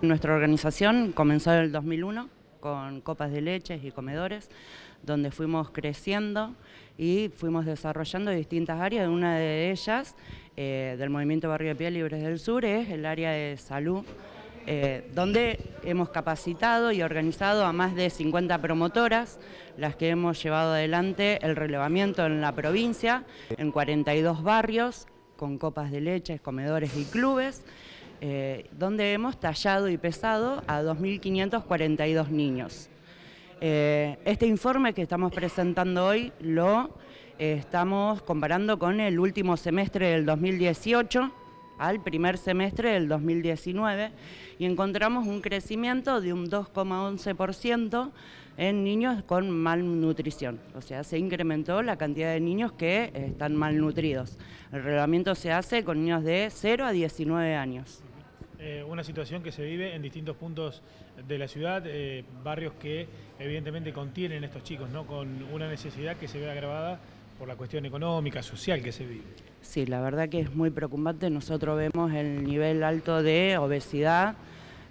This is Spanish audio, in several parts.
Nuestra organización comenzó en el 2001 con copas de leches y comedores, donde fuimos creciendo y fuimos desarrollando distintas áreas. Una de ellas eh, del Movimiento Barrio de Piel Libres del Sur es el área de salud, eh, donde hemos capacitado y organizado a más de 50 promotoras, las que hemos llevado adelante el relevamiento en la provincia, en 42 barrios, con copas de leches, comedores y clubes. Eh, donde hemos tallado y pesado a 2.542 niños. Eh, este informe que estamos presentando hoy lo eh, estamos comparando con el último semestre del 2018, al primer semestre del 2019 y encontramos un crecimiento de un 2,11% en niños con malnutrición. O sea, se incrementó la cantidad de niños que están malnutridos. El reglamento se hace con niños de 0 a 19 años. Eh, una situación que se vive en distintos puntos de la ciudad, eh, barrios que evidentemente contienen estos chicos, ¿no? con una necesidad que se ve agravada por la cuestión económica, social que se vive. Sí, la verdad que es muy preocupante. Nosotros vemos el nivel alto de obesidad,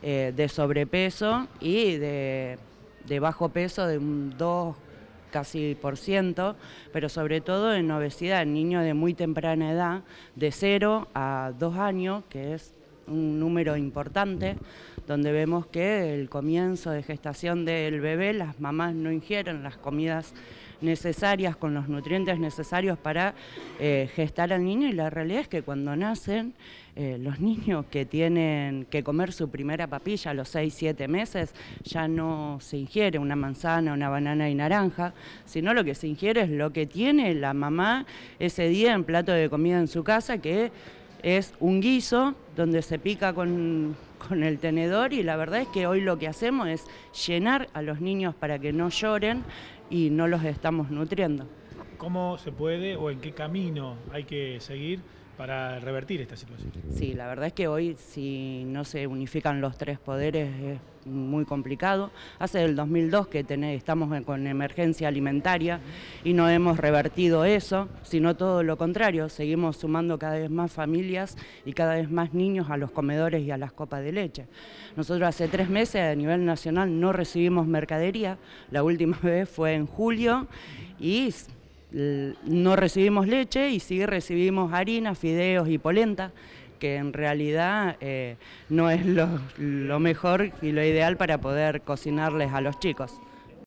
eh, de sobrepeso y de, de, bajo peso de un 2 casi por ciento, pero sobre todo en obesidad, en niños de muy temprana edad, de 0 a 2 años, que es un número importante, donde vemos que el comienzo de gestación del bebé, las mamás no ingieren las comidas necesarias, con los nutrientes necesarios para eh, gestar al niño y la realidad es que cuando nacen eh, los niños que tienen que comer su primera papilla a los 6, 7 meses ya no se ingiere una manzana, una banana y naranja, sino lo que se ingiere es lo que tiene la mamá ese día en plato de comida en su casa que es un guiso donde se pica con, el tenedor y la verdad es que hoy lo que hacemos es llenar a los niños para que no lloren y no los estamos nutriendo. ¿Cómo se puede o en qué camino hay que seguir para revertir esta situación. Sí, la verdad es que hoy si no se unifican los tres poderes es muy complicado. Hace el 2002 que estamos con emergencia alimentaria y no hemos revertido eso, sino todo lo contrario, seguimos sumando cada vez más familias y cada vez más niños a los comedores y a las copas de leche. Nosotros hace tres meses a nivel nacional no recibimos mercadería, la última vez fue en julio y no recibimos leche y sí recibimos harina, fideos y polenta, que en realidad eh, no es lo mejor y lo ideal para poder cocinarles a los chicos.